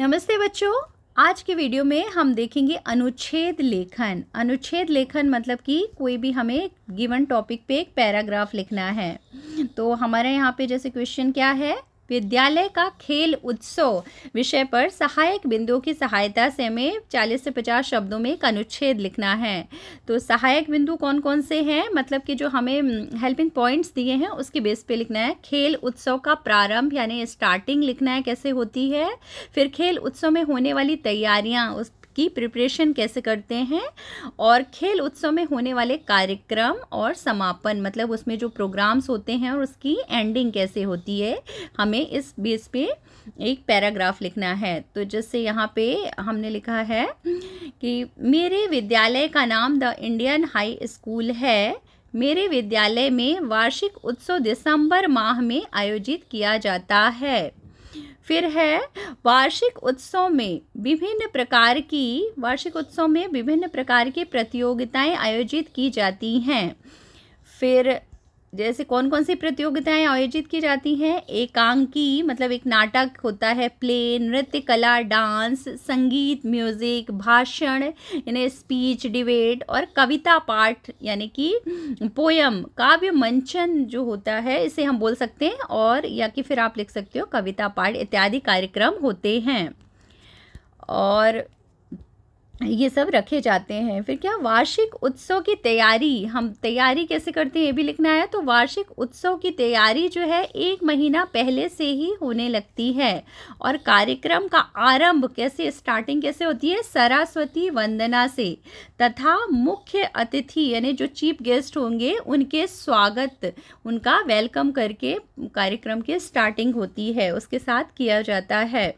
नमस्ते बच्चों आज के वीडियो में हम देखेंगे अनुच्छेद लेखन अनुच्छेद लेखन मतलब कि कोई भी हमें गिवन टॉपिक पे एक पैराग्राफ लिखना है तो हमारे यहाँ पे जैसे क्वेश्चन क्या है विद्यालय का खेल उत्सव विषय पर सहायक बिंदुओं की सहायता से हमें 40 से 50 शब्दों में एक अनुच्छेद लिखना है तो सहायक बिंदु कौन कौन से हैं मतलब कि जो हमें हेल्पिंग हम्म, पॉइंट्स दिए हैं उसके बेस पे लिखना है खेल उत्सव का प्रारंभ यानी स्टार्टिंग लिखना है कैसे होती है फिर खेल उत्सव में होने वाली तैयारियाँ उस की प्रिपरेशन कैसे करते हैं और खेल उत्सव में होने वाले कार्यक्रम और समापन मतलब उसमें जो प्रोग्राम्स होते हैं और उसकी एंडिंग कैसे होती है हमें इस बेस पे एक पैराग्राफ लिखना है तो जैसे यहाँ पे हमने लिखा है कि मेरे विद्यालय का नाम द इंडियन हाई स्कूल है मेरे विद्यालय में वार्षिक उत्सव दिसंबर माह में आयोजित किया जाता है फिर है वार्षिक उत्सव में विभिन्न प्रकार की वार्षिक उत्सव में विभिन्न प्रकार की प्रतियोगिताएं आयोजित की जाती हैं फिर जैसे कौन कौन सी प्रतियोगिताएं आयोजित की जाती हैं एकांकी मतलब एक नाटक होता है प्ले नृत्य कला डांस संगीत म्यूजिक भाषण यानी स्पीच डिबेट और कविता पाठ यानी कि पोयम काव्य मंचन जो होता है इसे हम बोल सकते हैं और या कि फिर आप लिख सकते हो कविता पाठ इत्यादि कार्यक्रम होते हैं और ये सब रखे जाते हैं फिर क्या वार्षिक उत्सव की तैयारी हम तैयारी कैसे करते हैं ये भी लिखना है तो वार्षिक उत्सव की तैयारी जो है एक महीना पहले से ही होने लगती है और कार्यक्रम का आरंभ कैसे स्टार्टिंग कैसे होती है सरस्वती वंदना से तथा मुख्य अतिथि यानी जो चीफ गेस्ट होंगे उनके स्वागत उनका वेलकम करके कार्यक्रम की स्टार्टिंग होती है उसके साथ किया जाता है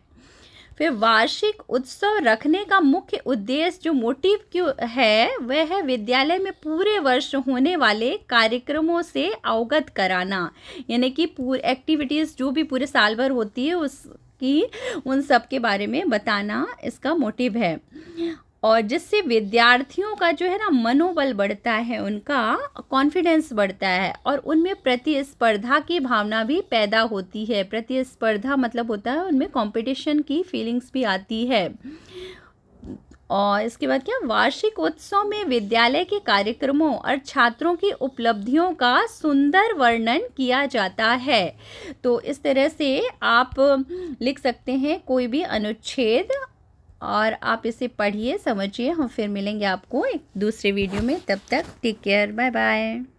फिर वार्षिक उत्सव रखने का मुख्य उद्देश्य जो मोटिव क्यों है वह है विद्यालय में पूरे वर्ष होने वाले कार्यक्रमों से अवगत कराना यानी कि पूरे एक्टिविटीज़ जो भी पूरे साल भर होती है उस उन सब के बारे में बताना इसका मोटिव है और जिससे विद्यार्थियों का जो है ना मनोबल बढ़ता है उनका कॉन्फिडेंस बढ़ता है और उनमें प्रतिस्पर्धा की भावना भी पैदा होती है प्रतिस्पर्धा मतलब होता है उनमें कंपटीशन की फीलिंग्स भी आती है और इसके बाद क्या वार्षिक उत्सव में विद्यालय के कार्यक्रमों और छात्रों की उपलब्धियों का सुंदर वर्णन किया जाता है तो इस तरह से आप लिख सकते हैं कोई भी अनुच्छेद और आप इसे पढ़िए समझिए हम फिर मिलेंगे आपको एक दूसरे वीडियो में तब तक टेक केयर बाय बाय